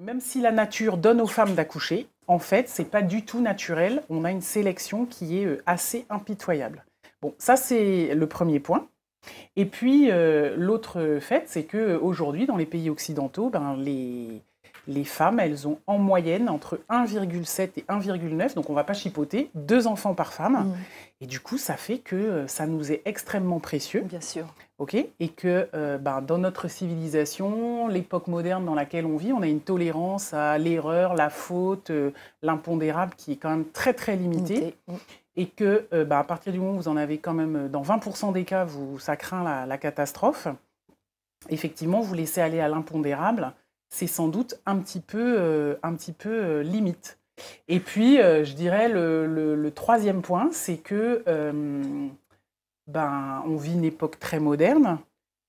Même si la nature donne aux femmes d'accoucher, en fait, c'est pas du tout naturel. On a une sélection qui est euh, assez impitoyable. Bon, ça c'est le premier point. Et puis euh, l'autre fait, c'est que euh, aujourd'hui dans les pays occidentaux, ben, les, les femmes, elles ont en moyenne entre 1,7 et 1,9, donc on ne va pas chipoter, deux enfants par femme. Mm. Et du coup, ça fait que euh, ça nous est extrêmement précieux. Bien sûr. Et que euh, ben, dans notre civilisation, l'époque moderne dans laquelle on vit, on a une tolérance à l'erreur, la faute, euh, l'impondérable qui est quand même très très limitée. Et que ben, à partir du moment où vous en avez quand même, dans 20% des cas, vous, ça craint la catastrophe effectivement, vous laissez aller à l'impondérable c'est sans doute un petit peu, euh, un petit peu euh, limite. Et puis, euh, je dirais, le, troisième point, c'est que ben, on vit une époque très moderne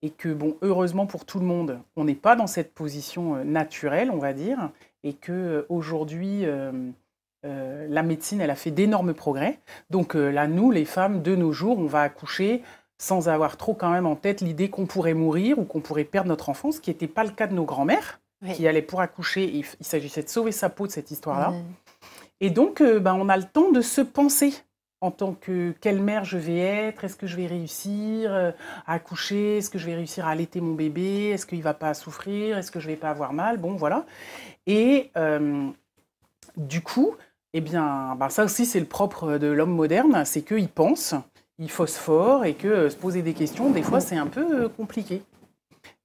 et que, bon, heureusement pour tout le monde, on n'est pas dans cette position naturelle, on va dire, et que aujourd'hui, la médecine, elle a fait d'énormes progrès. Donc là, nous, les femmes, de nos jours, on va accoucher sans avoir trop quand même en tête l'idée qu'on pourrait mourir ou qu'on pourrait perdre notre enfance, ce qui n'était pas le cas de nos grands-mères qui allait pour accoucher. Il, s'agissait de sauver sa peau de cette histoire-là. Et donc, euh, ben, on a le temps de se penser en tant que quelle mère je vais être, est-ce que je vais réussir euh, à accoucher, est-ce que je vais réussir à allaiter mon bébé, est-ce qu'il ne va pas souffrir, est-ce que je ne vais pas avoir mal, bon voilà. Et euh, du coup, eh bien, ben, ça aussi c'est le propre de l'homme moderne, c'est qu'il pense, il phosphore et que se poser des questions, des fois c'est un peu compliqué.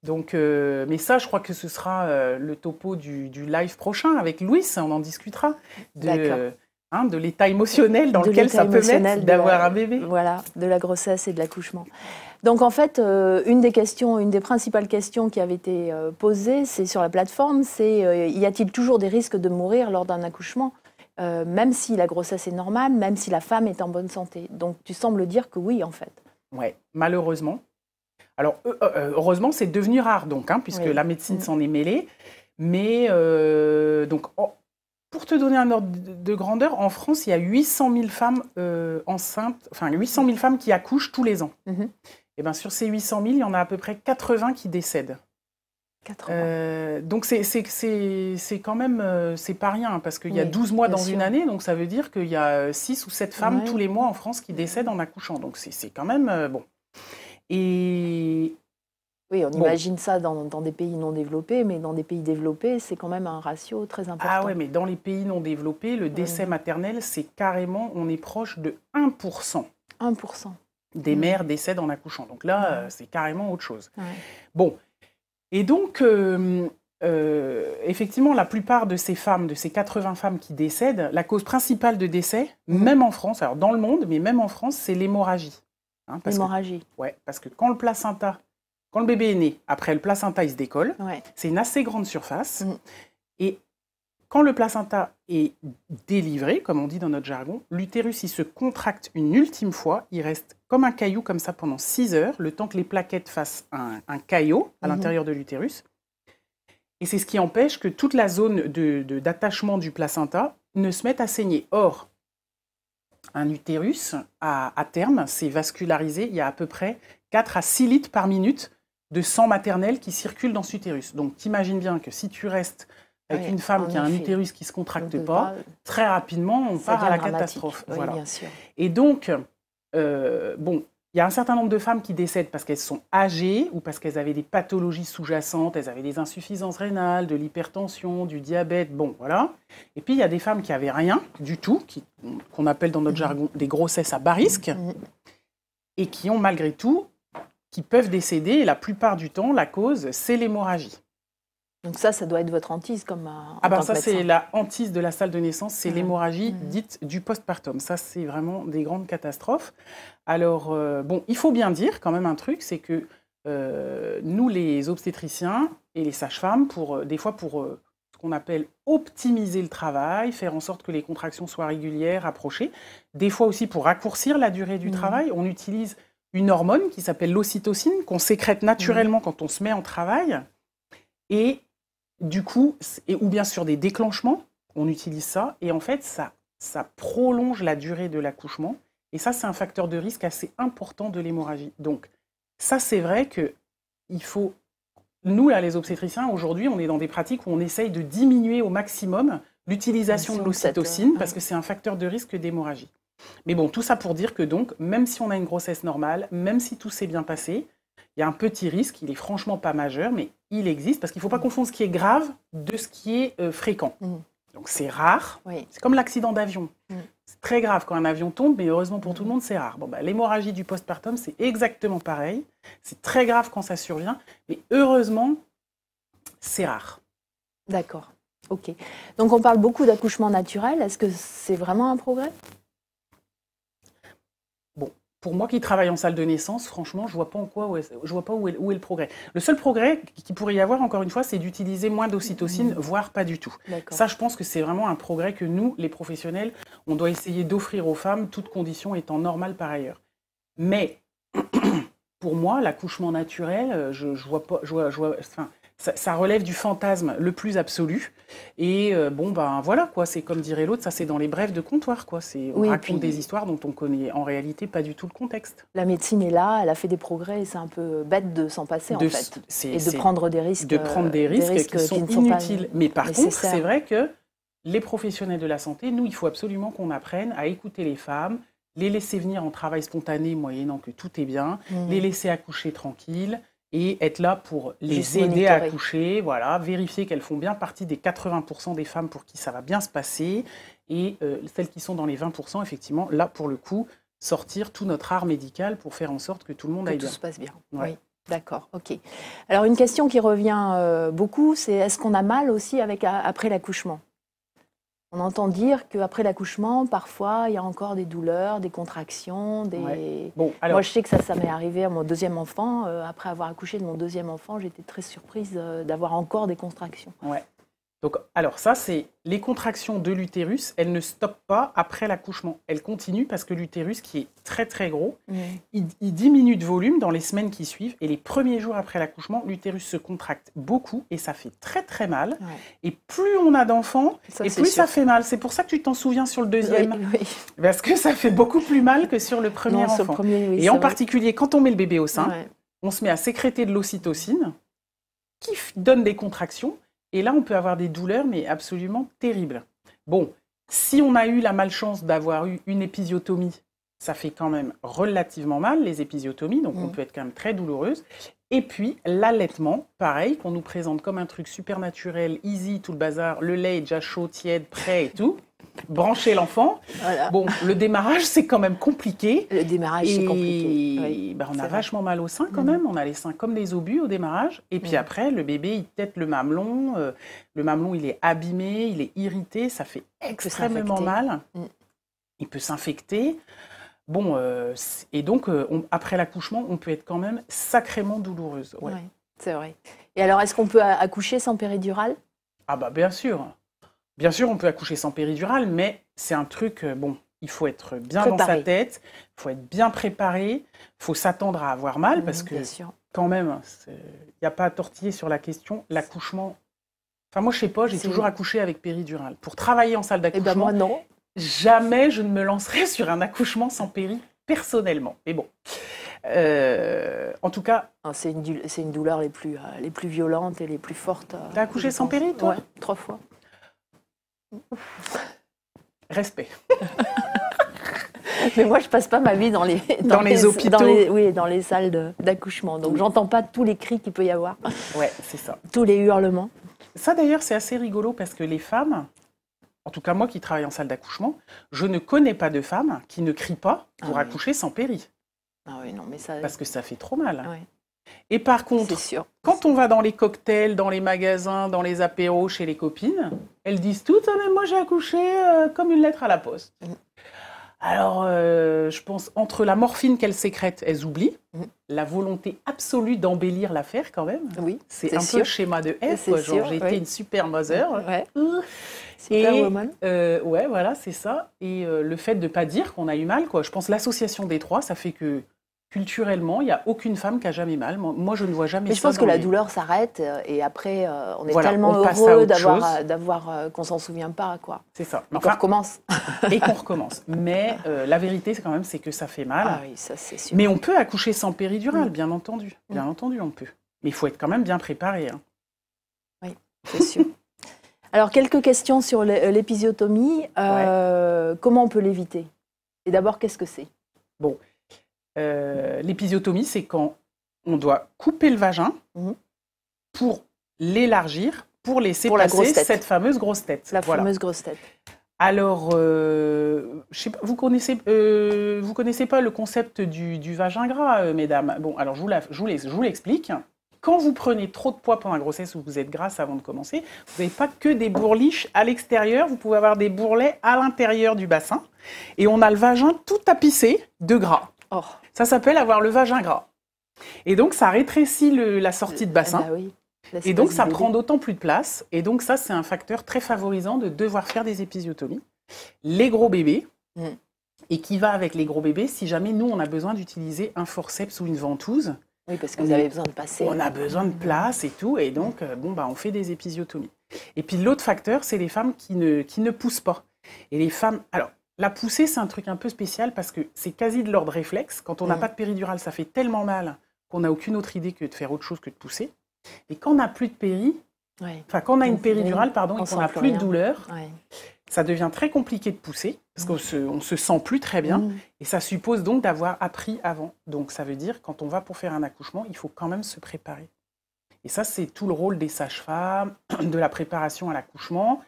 Donc, euh, mais ça, je crois que ce sera euh, le topo du, live prochain avec Louis, on en discutera. De, hein, de l'état émotionnel dans lequel ça peut mettre d'avoir un bébé. Voilà, de la grossesse et de l'accouchement. Donc en fait, euh, une des questions, une des principales questions qui avait été posée, c'est sur la plateforme, c'est y a-t-il toujours des risques de mourir lors d'un accouchement même si la grossesse est normale, même si la femme est en bonne santé. Donc tu sembles dire que oui, en fait. Oui, malheureusement. Alors, euh, euh, euh, heureusement, c'est devenu rare, donc, hein, puisque la médecine mm. s'en est mêlée. Mais, donc, oh, pour te donner un ordre de grandeur, en France, il y a 800 000 femmes enceintes, enfin 800 000 femmes qui accouchent tous les ans. Mm-hmm. Et eh bien, sur ces 800 000, il y en a à peu près 80 qui décèdent. donc c'est quand même c'est pas rien hein, parce qu'il y a 12 mois dans une année donc ça veut dire qu'il y a 6 ou 7 femmes tous les mois en France qui décèdent en accouchant donc c'est quand même bon oui, on imagine ça dans, des pays non développés, mais dans des pays développés, c'est quand même un ratio très important. Ah oui, mais dans les pays non développés, le décès maternel, c'est carrément, on est proche de 1%. 1%. Des mères décèdent en accouchant. Donc là, c'est carrément autre chose. Bon. Et donc, euh, euh, effectivement, la plupart de ces femmes, de ces 80 femmes qui décèdent, la cause principale de décès, même en France, alors dans le monde, mais même en France, c'est l'hémorragie. Hein, ouais, parce que quand le placenta, quand le bébé est né, après le placenta, il se décolle. C'est une assez grande surface. Mm. Et quand le placenta est délivré, comme on dit dans notre jargon, l'utérus, il se contracte une ultime fois. Il reste comme un caillou, comme ça, pendant 6 heures, le temps que les plaquettes fassent un, caillot à mm-hmm. l'intérieur de l'utérus. Et c'est ce qui empêche que toute la zone d'attachement de, d'attachement du placenta ne se mette à saigner. Or, un utérus, à, terme, c'est vascularisé, il y a à peu près 4 à 6 litres par minute de sang maternel qui circule dans cet utérus. Donc, t'imagines bien que si tu restes avec une femme qui a un utérus qui ne se contracte pas, très rapidement, on part à la catastrophe. bien sûr. Et donc, euh, bon, il y a un certain nombre de femmes qui décèdent parce qu'elles sont âgées ou parce qu'elles avaient des pathologies sous-jacentes, elles avaient des insuffisances rénales, de l'hypertension, du diabète, bon voilà. Et puis il y a des femmes qui n'avaient rien du tout, qu'on appelle dans notre mhm. jargon des grossesses à bas risque, mhm. et qui ont malgré tout, qui peuvent décéder. la plupart du temps, la cause, c'est l'hémorragie. Donc ça, ça doit être votre hantise comme un. Euh, ah ben ça, c'est la hantise de la salle de naissance, c'est ah. l'hémorragie mmh. dite du postpartum. Ça, c'est vraiment des grandes catastrophes. Alors, euh, bon, il faut bien dire quand même un truc, c'est que euh, nous, les obstétriciens et les sages-femmes, pour, des fois pour ce qu'on appelle optimiser le travail, faire en sorte que les contractions soient régulières, approchées, des fois aussi pour raccourcir la durée du mmh. travail, on utilise une hormone qui s'appelle l'ocytocine, qu'on sécrète naturellement mmh. quand on se met en travail. Et du coup, et, ou bien sur des déclenchements, on utilise ça, et en fait, ça, ça prolonge la durée de l'accouchement, et ça, c'est un facteur de risque assez important de l'hémorragie. Donc, ça, c'est vrai que il faut. Nous, là, les obstétriciens, aujourd'hui, on est dans des pratiques où on essaye de diminuer au maximum l'utilisation de l'ocytocine, parce que c'est un facteur de risque d'hémorragie. Mais bon, tout ça pour dire que donc, même si on a une grossesse normale, même si tout s'est bien passé, il y a un petit risque, il est franchement pas majeur, mais il existe, parce qu'il ne faut pas mm. confondre ce qui est grave de ce qui est euh, fréquent. Mm. Donc c'est rare, c'est comme l'accident d'avion. Mm. C'est très grave quand un avion tombe, mais heureusement pour tout le monde, c'est rare. Bah, l'hémorragie du postpartum, c'est exactement pareil. C'est très grave quand ça survient, mais heureusement, c'est rare. D'accord, ok. Donc on parle beaucoup d'accouchement naturel, est-ce que c'est vraiment un progrès pour moi qui travaille en salle de naissance, franchement, je vois pas en quoi, je vois pas où est, le progrès. Le seul progrès qui pourrait y avoir, encore une fois, c'est d'utiliser moins d'ocytocine, mmh. voire pas du tout. Ça, je pense que c'est vraiment un progrès que nous, les professionnels, on doit essayer d'offrir aux femmes, toutes conditions étant normales par ailleurs. Mais pour moi, l'accouchement naturel, euh, je, je vois pas, enfin, ça, relève du fantasme le plus absolu. Et euh, bon, ben voilà, quoi, c'est comme dirait l'autre, ça c'est dans les brèves de comptoir, quoi. on raconte des histoires dont on connaît en réalité pas du tout le contexte. La médecine est là, elle a fait des progrès, et c'est un peu bête de s'en passer, en fait. Et de prendre des risques. De prendre des euh, risques, qui, sont inutiles. Mais par contre, c'est vrai que les professionnels de la santé, nous, il faut absolument qu'on apprenne à écouter les femmes, les laisser venir en travail spontané, moyennant que tout est bien, mmh. les laisser accoucher tranquilles, et être là pour les aider à accoucher, voilà, vérifier qu'elles font bien partie des 80% des femmes pour qui ça va bien se passer, et euh, celles qui sont dans les 20%, effectivement, là, pour le coup, sortir tout notre art médical pour faire en sorte que tout le monde que aille tout se passe bien. Oui. D'accord, ok. Alors une question qui revient euh, beaucoup, c'est est-ce qu'on a mal aussi avec, euh, après l'accouchement on entend dire qu'après l'accouchement, parfois, il y a encore des douleurs, des contractions, Moi, je sais que ça, m'est arrivé à mon deuxième enfant. Euh, après avoir accouché de mon deuxième enfant, j'étais très surprise euh, d'avoir encore des contractions. Donc, alors ça, c'est les contractions de l'utérus, elles ne stoppent pas après l'accouchement. Elles continuent parce que l'utérus, qui est très très gros, il, diminue de volume dans les semaines qui suivent. Et les premiers jours après l'accouchement, l'utérus se contracte beaucoup et ça fait très très mal. Et plus on a d'enfants, et plus ça fait mal. C'est pour ça que tu t'en souviens sur le deuxième. parce que ça fait beaucoup plus mal que sur le premier enfant. et en particulier, quand on met le bébé au sein, on se met à sécréter de l'ocytocine qui donne des contractions et là, on peut avoir des douleurs, mais absolument terribles. Bon, si on a eu la malchance d'avoir eu une épisiotomie, ça fait quand même relativement mal, les épisiotomies, donc on mm. peut être quand même très douloureuse. Et puis l'allaitement, pareil, qu'on nous présente comme un truc super naturel, easy, tout le bazar, le lait est déjà chaud, tiède, prêt et tout brancher l'enfant. Bon, le démarrage, c'est quand même compliqué. Le démarrage, c'est compliqué. Bah, on a vachement mal au sein quand même. Mm. On a les seins comme des obus au démarrage. Et puis mm. après, le bébé, il tète le mamelon. Euh, le mamelon, il est abîmé, il est irrité. Ça fait extrêmement mal. Mm. Il peut s'infecter. Bon, euh, et donc, euh, après l'accouchement, on peut être quand même sacrément douloureuse. c'est vrai. Et alors, est-ce qu'on peut accoucher sans péridurale Ah bah bien sûr Bien sûr, on peut accoucher sans péridurale, mais c'est un truc, euh, bon, il faut être bien dans sa tête, il faut être bien préparé, il faut s'attendre à avoir mal, mhm, parce que quand même, il n'y a pas à tortiller sur la question. L'accouchement. Enfin, moi, je sais pas, j'ai toujours accouché avec péridurale. Pour travailler en salle eh ben, d'accouchement, non. jamais je ne me lancerai sur un accouchement sans péri, personnellement. Mais bon. Euh, en tout cas. Ah, c'est une, douleur les plus, euh, les plus violentes et les plus fortes. Tu T'as accouché sans péri, toi trois fois. Respect. Mais moi, je passe pas ma vie dans les, dans, les, hôpitaux. oui, dans les salles d'accouchement. Donc, j'entends pas tous les cris qu'il peut y avoir. Ouais, c'est ça. Tous les hurlements. Ça, d'ailleurs, c'est assez rigolo parce que les femmes, en tout cas moi qui travaille en salle d'accouchement, je ne connais pas de femmes qui ne crient pas pour ah accoucher sans péri. Ah non, mais ça. Parce que ça fait trop mal. Et par contre, quand on va dans les cocktails, dans les magasins, dans les apéros chez les copines, elles disent toutes ah, mais moi j'ai accouché euh, comme une lettre à la poste. Mm. Alors, euh, je pense, entre la morphine qu'elles sécrètent, elles oublient, mm. la volonté absolue d'embellir l'affaire quand même. Oui, c'est un peu le schéma de S j'ai été une super mother. Mm, ouais. super euh, ouais, voilà, c'est ça. Et le fait de ne pas dire qu'on a eu mal, quoi. Je pense l'association des trois, ça fait que culturellement, il n'y a aucune femme qui a jamais mal. Moi, je ne vois jamais. Mais je pense que la douleur s'arrête euh, et après, euh, on est tellement heureux d'avoir, euh, d'avoir qu'on s'en souvient pas, quoi. C'est ça. Mais et qu'on recommence. et qu'on recommence. Mais la vérité, c'est quand même, c'est que ça fait mal. Ah ça Mais on peut accoucher sans péridurale, bien entendu. Bien entendu, on peut. Mais il faut être quand même bien préparé. Hein. Oui, c'est sûr. Alors, quelques questions sur l'épisiotomie. Comment on peut l'éviter Et d'abord, qu'est-ce que c'est Bon. Euh, l'épisiotomie, c'est quand on doit couper le vagin mhm. pour l'élargir, pour laisser passer cette fameuse grosse tête. La fameuse grosse tête. Alors, euh, vous connaissez, euh, connaissez pas le concept du, vagin gras, mesdames. Bon, alors je vous, je vous l'explique. Quand vous prenez trop de poids pendant la grossesse ou vous êtes grasse avant de commencer, vous n'avez pas que des bourliches à l'extérieur, vous pouvez avoir des bourrelets à l'intérieur du bassin. Et on a le vagin tout tapissé de gras. Oh. Ça s'appelle avoir le vagin gras. Et donc, ça rétrécit la sortie de bassin. Ah bah et donc, ça prend d'autant plus de place. Et donc, ça, c'est un facteur très favorisant de devoir faire des épisiotomies. Les gros bébés, mm. et qui va avec les gros bébés, si jamais nous, on a besoin d'utiliser un forceps ou une ventouse. Oui, parce que vous avez besoin de passer. On a besoin de place et tout. Et donc, euh, bon, bah, on fait des épisiotomies. Et puis, l'autre facteur, c'est les femmes qui ne, qui ne poussent pas. Et les femmes, alors, la poussée, c'est un truc un peu spécial parce que c'est quasi de l'ordre réflexe. Quand on n'a mm. pas de péridurale, ça fait tellement mal qu'on n'a aucune autre idée que de faire autre chose que de pousser. Et quand on n'a plus de péri, quand on a une péridurale, pardon, on et qu'on n'a plus de douleur, ça devient très compliqué de pousser parce qu'on mm. se, se sent plus très bien. Mm. Et ça suppose donc d'avoir appris avant. Donc ça veut dire quand on va pour faire un accouchement, il faut quand même se préparer. Et ça, c'est tout le rôle des sages-femmes, de la préparation à l'accouchement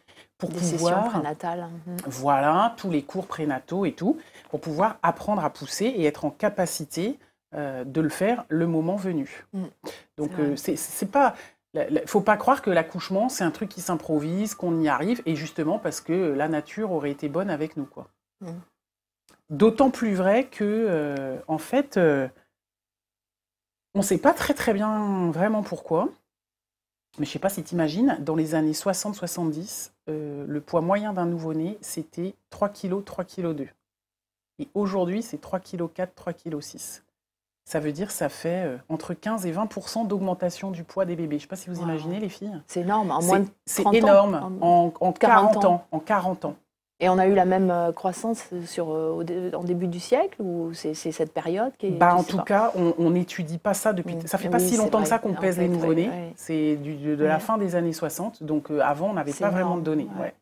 pour des pouvoir prénatales. Mhm. Voilà, tous les cours prénataux et tout, pour pouvoir apprendre à pousser et être en capacité euh, de le faire le moment venu. Mm. Donc euh, il c'est pas il faut pas croire que l'accouchement, c'est un truc qui s'improvise, qu'on y arrive, et justement parce que la nature aurait été bonne avec nous. quoi. Mm. D'autant plus vrai que, euh, en fait, on ne sait pas très très bien vraiment pourquoi, mais je ne sais pas si tu imagines, dans les années 60-70, euh, le poids moyen d'un nouveau-né, c'était 3 kg, 3 kg 2. Et aujourd'hui, c'est 3 kg 4, 3 kg 6. Ça veut dire ça fait euh, entre 15 et 20 d'augmentation du poids des bébés. Je ne sais pas si vous imaginez les filles. C'est énorme, en moins de C'est énorme, ans, en, en, 40, ans. En 40 ans. Et on a eu la même euh, croissance euh, sur, euh, en début du siècle ou c'est cette période qui est, bah, En tout cas, on n'étudie pas ça depuis. Mm. Ça fait pas si longtemps que ça qu'on pèse les nouveau-nés. C'est de, la fin des années 60. Donc avant, on n'avait pas vraiment, de données. Ouais.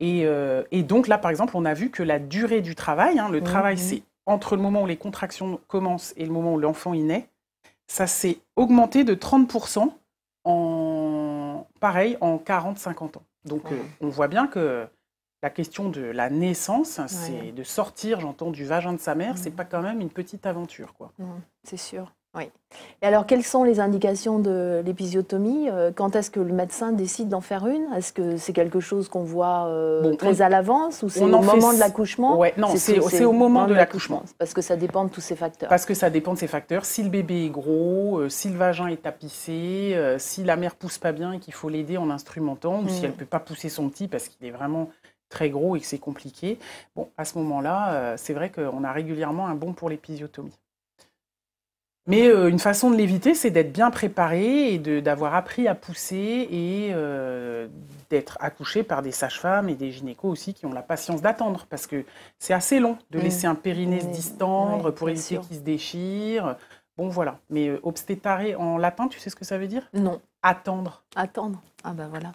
Et, et, donc là, par exemple, on a vu que la durée du travail, hein, le mm-hmm. travail, c'est entre le moment où les contractions commencent et le moment où l'enfant y naît, ça s'est augmenté de 30% en, pareil, en 40-50 ans. Donc on voit bien que la question de la naissance, c'est de sortir, j'entends, du vagin de sa mère, c'est mhm. pas quand même une petite aventure, quoi. Mhm, c'est sûr. Oui. Et alors, quelles sont les indications de l'épisiotomie euh, Quand est-ce que le médecin décide d'en faire une Est-ce que c'est quelque chose qu'on voit euh, très à l'avance ou c'est au, moment de l'accouchement Non, c'est au moment de l'accouchement. Parce que ça dépend de tous ces facteurs. Parce que ça dépend de ces facteurs. Si le bébé est gros, euh, si le vagin est tapissé, si la mère pousse pas bien et qu'il faut l'aider en instrumentant, ou si hmm. elle ne peut pas pousser son petit parce qu'il est vraiment très gros et que c'est compliqué, bon, à ce moment-là, euh, c'est vrai qu'on a régulièrement un bon pour l'épisiotomie. Mais euh, une façon de l'éviter, c'est d'être bien préparé et d'avoir appris à pousser et euh, d'être accouché par des sages-femmes et des gynécos aussi qui ont la patience d'attendre parce que c'est assez long de mmh. laisser un périnée se mmh. distendre pour éviter qu'il se déchire. Bon, voilà. Mais euh, en latin, tu sais ce que ça veut dire Non attendre. Attendre. Ah ben voilà.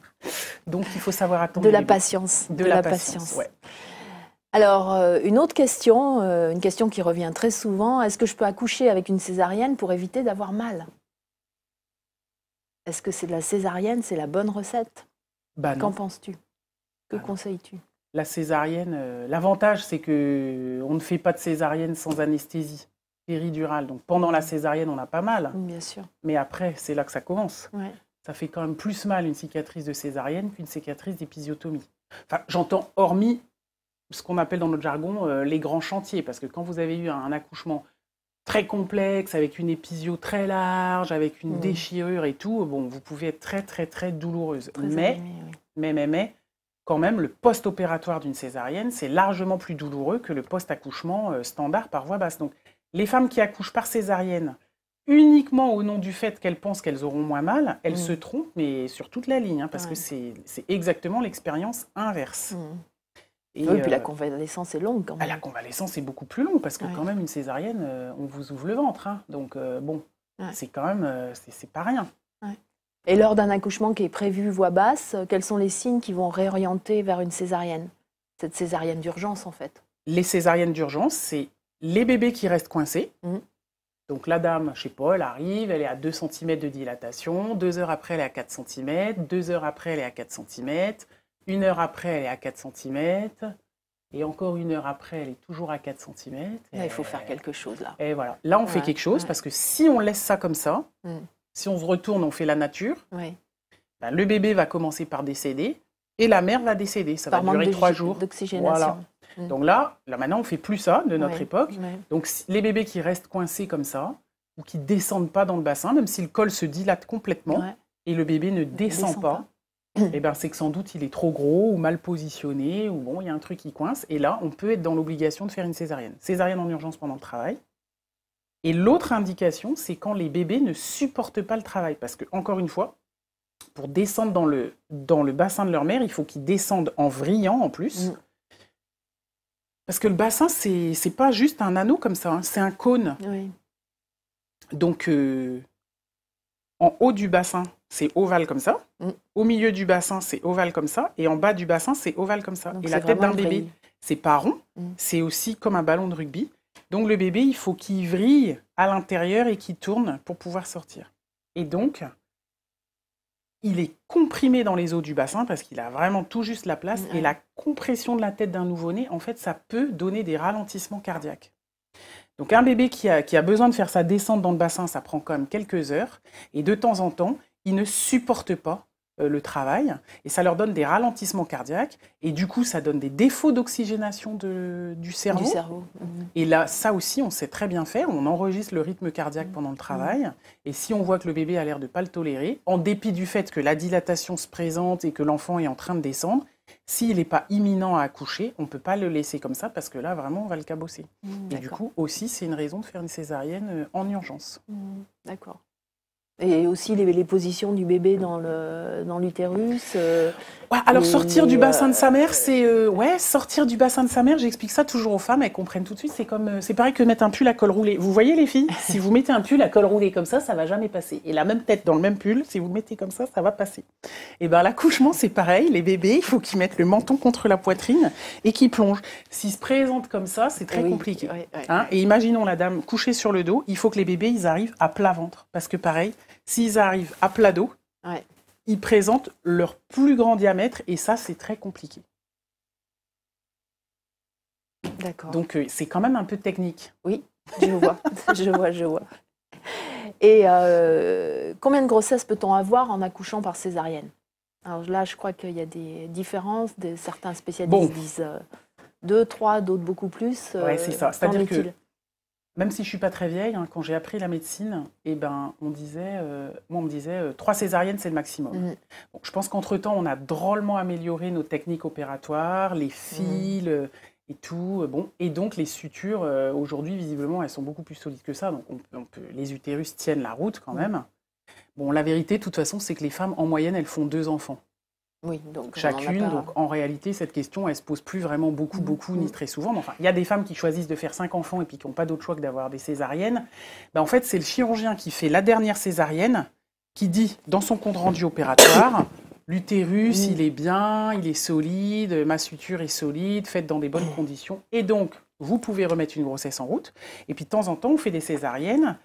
Donc il faut savoir attendre. De la patience. De, la, patience. Alors, euh, une autre question, euh, une question qui revient très souvent. Est-ce que je peux accoucher avec une césarienne pour éviter d'avoir mal Est-ce que c'est de la césarienne, c'est la bonne recette bah, Qu'en penses-tu Que bah, conseilles-tu La césarienne, euh, l'avantage, c'est que on ne fait pas de césarienne sans anesthésie péridurale. Donc pendant la césarienne, on a pas mal. Bien sûr. Mais après, c'est là que ça commence. Ça fait quand même plus mal une cicatrice de césarienne qu'une cicatrice d'épisiotomie. Enfin, j'entends hormis ce qu'on appelle dans notre jargon euh, les grands chantiers, parce que quand vous avez eu un, accouchement très complexe, avec une épisio très large, avec une mm. déchirure et tout, bon, vous pouvez être très, très, très douloureuse. mais, mais, quand même, le post-opératoire d'une césarienne, c'est largement plus douloureux que le post-accouchement euh, standard par voie basse. Donc, les femmes qui accouchent par césarienne uniquement au nom du fait qu'elles pensent qu'elles auront moins mal, elles mm. se trompent, mais sur toute la ligne, hein, parce que c'est exactement l'expérience inverse. Mm. Et puis la euh, convalescence est longue quand ah, même. La convalescence est beaucoup plus longue, parce que quand même, une césarienne, euh, on vous ouvre le ventre. Hein. donc euh, bon, c'est quand même, c'est pas rien. Et lors d'un accouchement qui est prévu voix basse, quels sont les signes qui vont réorienter vers une césarienne Cette césarienne d'urgence, en fait les césariennes d'urgence, c'est les bébés qui restent coincés. Mhm. Donc la dame, je sais pas, elle arrive, elle est à 2 cm de dilatation, deux heures après elle est à 4 cm, deux heures après elle est à 4 cm, une heure après elle est à 4 cm, et encore une heure après elle est toujours à 4 cm. il faut faire quelque chose là. Et voilà, là on fait quelque chose parce que si on laisse ça comme ça, mm. si on se retourne, on fait la nature, ben, le bébé va commencer par décéder et la mère va décéder. Ça va durer 3 jours. D'oxygénation. Mm. Donc là, là maintenant, on fait plus ça de notre époque. Donc les bébés qui restent coincés comme ça, ou qui descendent pas dans le bassin, même si le col se dilate complètement et le bébé ne descend, pas, eh ben c'est que sans doute il est trop gros ou mal positionné ou bon, il y a un truc qui coince. Et là, on peut être dans l'obligation de faire une césarienne. Césarienne en urgence pendant le travail. Et l'autre indication, c'est quand les bébés ne supportent pas le travail. Parce que, encore une fois, pour descendre dans le, dans le bassin de leur mère, il faut qu'ils descendent en vrillant en plus. Mm. Parce que le bassin, c'est n'est pas juste un anneau comme ça, hein. c'est un cône. Donc, euh, en haut du bassin, c'est ovale comme ça. Mm. Au milieu du bassin, c'est ovale comme ça. Et en bas du bassin, c'est ovale comme ça. et la tête d'un bébé, c'est pas rond. Mm. C'est aussi comme un ballon de rugby. Donc, le bébé, il faut qu'il vrille à l'intérieur et qu'il tourne pour pouvoir sortir. Et donc, il est comprimé dans les eaux du bassin parce qu'il a vraiment tout juste la place. Et la compression de la tête d'un nouveau-né, en fait, ça peut donner des ralentissements cardiaques. Donc un bébé qui a, qui a, besoin de faire sa descente dans le bassin, ça prend quand même quelques heures. Et de temps en temps, il ne supporte pas euh, le travail et ça leur donne des ralentissements cardiaques et du coup ça donne des défauts d'oxygénation du cerveau. Mhm. Et là ça aussi on sait très bien faire, on enregistre le rythme cardiaque mhm. pendant le mhm. travail et si on voit que le bébé a l'air de pas le tolérer, en dépit du fait que la dilatation se présente et que l'enfant est en train de descendre, s'il n'est pas imminent à accoucher, on ne peut pas le laisser comme ça parce que là, vraiment, on va le cabosser. et du coup, aussi, c'est une raison de faire une césarienne euh, en urgence. D'accord. Et aussi les, positions du bébé dans l'utérus. Euh, alors sortir du bassin de sa euh, mère, c'est euh, ouais sortir du bassin de sa mère. J'explique ça toujours aux femmes, elles comprennent tout de suite. C'est comme c'est pareil que mettre un pull à col roulé. Vous voyez les filles, si vous mettez un pull à col roulé comme ça, ça va jamais passer. Et la même tête dans le même pull, si vous le mettez comme ça, ça va passer. Et eh ben l'accouchement c'est pareil. Les bébés, il faut qu'ils mettent le menton contre la poitrine et qu'ils plongent. S'ils se présentent comme ça, c'est très compliqué. Hein. et imaginons la dame couchée sur le dos. Il faut que les bébés ils arrivent à plat ventre parce que pareil S'ils arrivent à plat d'eau, ils présentent leur plus grand diamètre et ça, c'est très compliqué. D'accord. Donc, euh, c'est quand même un peu technique. Oui, je vois, je vois, je vois. Et euh, combien de grossesses peut-on avoir en accouchant par césarienne Alors là, je crois qu'il y a des différences. certains spécialistes disent euh, deux, trois, d'autres beaucoup plus. oui, c'est ça. C'est-à-dire que même si je suis pas très vieille, hein, quand j'ai appris la médecine, eh ben, on disait, euh, moi on me disait, euh, trois césariennes c'est le maximum. Mhm. je pense qu'entre temps, on a drôlement amélioré nos techniques opératoires, les fils mhm. euh, et tout. Bon, et donc les sutures aujourd'hui, visiblement, elles sont beaucoup plus solides que ça. Donc les utérus tiennent la route quand mhm. même. Bon, la vérité, de toute façon, c'est que les femmes en moyenne, elles font deux enfants. Oui, donc chacune. En donc en réalité, cette question, elle se pose plus vraiment beaucoup, beaucoup, ni mm-hmm. très souvent. Mais enfin, il y a des femmes qui choisissent de faire cinq enfants et puis qui n'ont pas d'autre choix que d'avoir des césariennes. Ben, en fait, c'est le chirurgien qui fait la dernière césarienne qui dit dans son compte rendu opératoire l'utérus, mm. il est bien, il est solide, ma suture est solide, faite dans des bonnes conditions. Et donc, vous pouvez remettre une grossesse en route. Et puis de temps en temps, on fait des césariennes.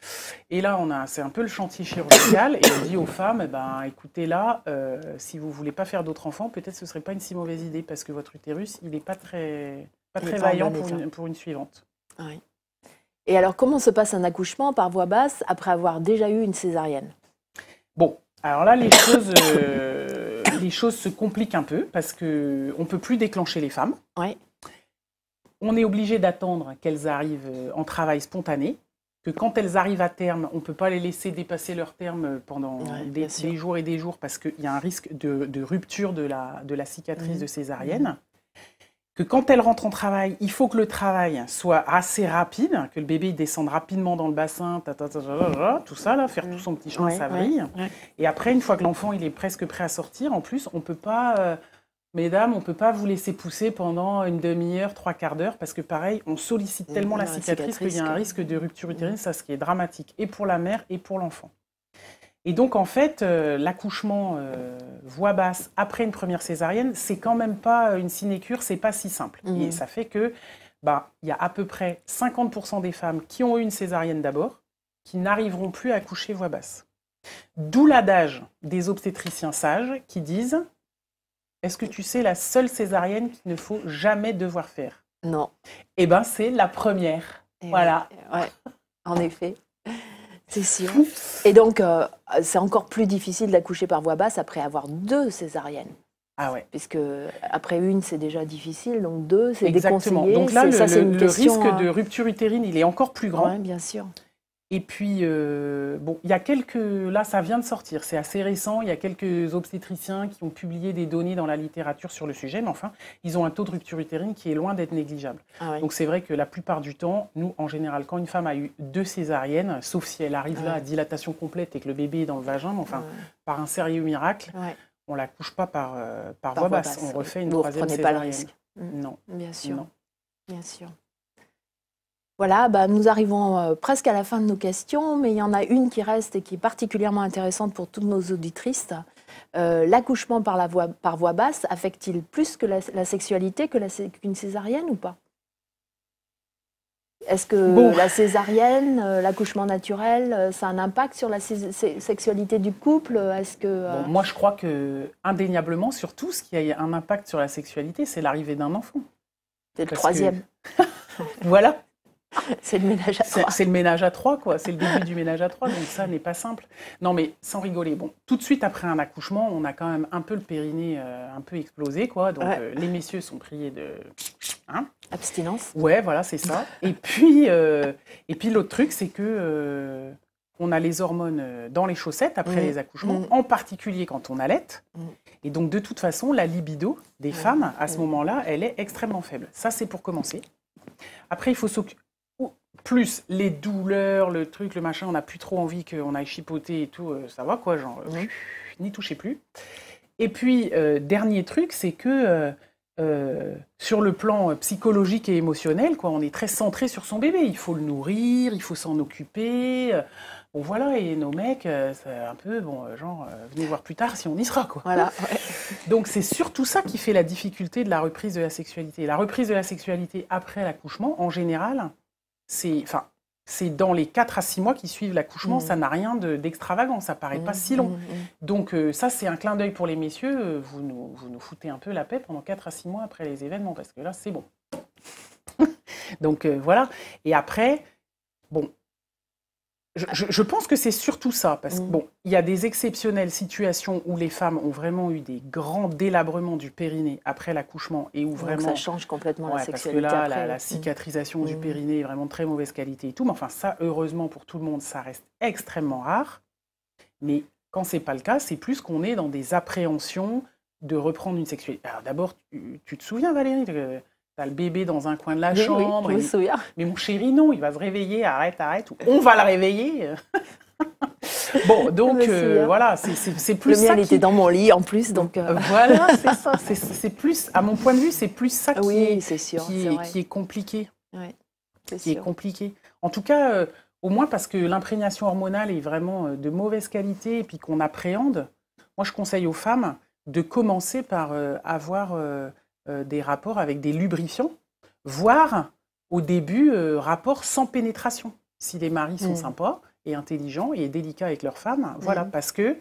Et là, on a, c'est un peu le chantier chirurgical. Et on dit aux femmes, eh ben, écoutez là, euh, si vous voulez pas faire d'autres enfants, peut-être ce serait pas une si mauvaise idée parce que votre utérus, il n'est pas très, pas très vaillant pour, une, suivante. Oui. Et alors, comment se passe un accouchement par voie basse après avoir déjà eu une césarienne Bon, alors là, les choses, euh, les choses se compliquent un peu parce qu'on ne peut plus déclencher les femmes. Oui on est obligé d'attendre qu'elles arrivent euh, en travail spontané, que quand elles arrivent à terme, on ne peut pas les laisser dépasser leur terme pendant des, jours et des jours parce qu'il y a un risque de, rupture de la, cicatrice mmh. de césarienne. Que quand elles rentrent en travail, il faut que le travail soit assez rapide, que le bébé descende rapidement dans le bassin, tout ça, là, mmh. faire tout son petit chemin, ouais, ça brille. et après, une fois que l'enfant est presque prêt à sortir, en plus, on ne peut pas. Euh, Mesdames, on ne peut pas vous laisser pousser pendant une demi-heure, trois quarts d'heure, parce que pareil, on sollicite tellement la, cicatrice, qu'il y a un risque de rupture utérine, ça ce qui est dramatique, et pour la mère et pour l'enfant. Et donc en fait, euh, l'accouchement euh, voix basse après une première césarienne, c'est quand même pas euh, une sinécure, c'est pas si simple. Mmh. Et ça fait que bah il y a à peu près 50% des femmes qui ont eu une césarienne d'abord, qui n'arriveront plus à accoucher voix basse. D'où l'adage des obstétriciens sages qui disent est-ce que tu sais la seule césarienne qu'il ne faut jamais devoir faire Non. Eh bien, c'est la première. Eh voilà. En effet. C'est sûr. Et donc, euh, c'est encore plus difficile d'accoucher par voie basse après avoir deux césariennes. Ah ouais. Puisque après une, c'est déjà difficile, donc deux, c'est déconseillé. Donc là, le, risque hein. de rupture utérine, il est encore plus grand. Oui, bien sûr. Et puis, euh, bon, il y a quelques. Là, ça vient de sortir, c'est assez récent. Il y a quelques obstétriciens qui ont publié des données dans la littérature sur le sujet, mais enfin, ils ont un taux de rupture utérine qui est loin d'être négligeable. Ah Donc, c'est vrai que la plupart du temps, nous, en général, quand une femme a eu deux césariennes, sauf si elle arrive là à dilatation complète et que le bébé est dans le vagin, enfin, par un sérieux miracle, on ne la couche pas par, euh, voie, basse. On refait une Vous troisième césarienne. Pas le risque. Non. Bien sûr. Bien sûr. Voilà, bah, nous arrivons euh, presque à la fin de nos questions, mais il y en a une qui reste et qui est particulièrement intéressante pour toutes nos auditrices. Euh, l'accouchement par, la par basse affecte-t-il plus que la, sexualité que qu'une césarienne ou pas Est-ce que la césarienne, euh, l'accouchement naturel, ça a un impact sur la sexualité du couple Est-ce que moi je crois que indéniablement, surtout, ce qui a un impact sur la sexualité, c'est l'arrivée d'un enfant. C'est le troisième. voilà. C'est le ménage à trois. C'est le ménage à trois, quoi. C'est le début du ménage à trois, donc ça n'est pas simple. Non, mais sans rigoler, bon, tout de suite après un accouchement, on a quand même un peu le périnée euh, un peu explosé, quoi. Donc euh, les messieurs sont priés de. Hein. Abstinence. Ouais, voilà, c'est ça. et puis, euh, et puis l'autre truc, c'est que. on a les hormones dans les chaussettes après mmh. les accouchements, mmh. en particulier quand on allait. Mmh. Et donc, de toute façon, la libido des femmes, à ce moment-là, elle est extrêmement faible. Ça, c'est pour commencer. Après, il faut s'occuper plus les douleurs, le truc, le machin, on n'a plus trop envie qu'on aille chipoter et tout, euh, ça va quoi, genre, euh, n'y touchez plus. Et puis, euh, dernier truc, c'est que sur le plan psychologique et émotionnel, quoi, on est très centré sur son bébé. Il faut le nourrir, il faut s'en occuper. bon, voilà, et nos mecs, c'est un peu, bon, genre, venez voir plus tard si on y sera, quoi. Voilà. Donc, c'est surtout ça qui fait la difficulté de la reprise de la sexualité. La reprise de la sexualité après l'accouchement, en général, c'est enfin, dans les 4 à 6 mois qui suivent l'accouchement, mm. ça n'a rien d'extravagant, ça paraît pas mm, si long. Mm, Donc euh, ça, c'est un clin d'œil pour les messieurs, euh, vous nous, foutez un peu la paix pendant 4 à 6 mois après les événements, parce que là, c'est bon. Donc euh, voilà, et après, bon, je, pense que c'est surtout ça, parce que mm. bon, il y a des exceptionnelles situations où les femmes ont vraiment eu des grands délabrements du périnée après l'accouchement et où vraiment ça change complètement la sexualité. Parce que là, La, cicatrisation du mm. périnée est vraiment de très mauvaise qualité et tout. Mais enfin, ça, heureusement pour tout le monde, ça reste extrêmement rare. Mais quand c'est pas le cas, c'est plus qu'on est dans des appréhensions de reprendre une sexualité. Alors d'abord, tu, te souviens, Valérie, T'as le bébé dans un coin de la chambre. mais mon chéri, non, il va se réveiller, arrête, arrête, on va le réveiller. bon, donc euh, voilà, c'est plus le mien, était dans mon lit en plus, donc. Euh. Euh, voilà, c'est ça. C'est plus, à mon point de vue, c'est plus ça qui, est, compliqué. qui, est, qui, est, compliqué. qui est compliqué. En tout cas, au moins parce que l'imprégnation hormonale est vraiment de mauvaise qualité et puis qu'on appréhende. Moi, je conseille aux femmes de commencer par avoir euh, des rapports avec des lubrifiants, voire au début euh, rapports sans pénétration, si les maris sont mm. sympas et intelligents et délicats avec leurs femmes. Voilà, mm. parce que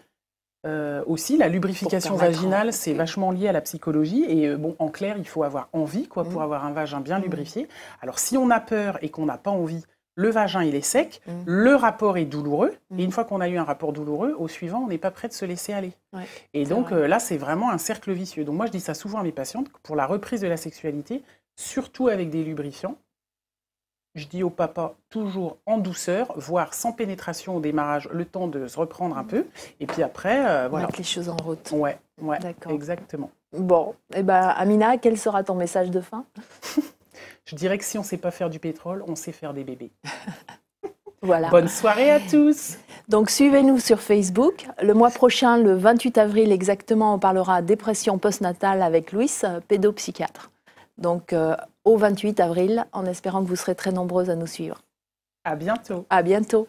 euh, aussi, la lubrification vaginale, hein. c'est mm. vachement lié à la psychologie. Et bon, en clair, il faut avoir envie, quoi, pour avoir un vagin bien lubrifié. Alors, si on a peur et qu'on n'a pas envie, le vagin, il est sec, mm. le rapport est douloureux, et mm. une fois qu'on a eu un rapport douloureux, au suivant, on n'est pas prêt de se laisser aller. et donc euh, là, c'est vraiment un cercle vicieux. Donc moi, je dis ça souvent à mes patientes, pour la reprise de la sexualité, surtout avec des lubrifiants, je dis au papa toujours en douceur, voire sans pénétration au démarrage, le temps de se reprendre un mm. peu, et puis après, euh, voilà. Mettre les choses en route. Ouais, ouais, exactement. Bon, et eh ben, Amina, quel sera ton message de fin Je dirais que si on ne sait pas faire du pétrole, on sait faire des bébés. voilà. Bonne soirée à tous. Donc suivez-nous sur Facebook. Le mois prochain, le 28 avril exactement, on parlera dépression postnatale avec Louis, pédopsychiatre. Donc euh, au 28 avril, en espérant que vous serez très nombreuses à nous suivre. À bientôt. À bientôt.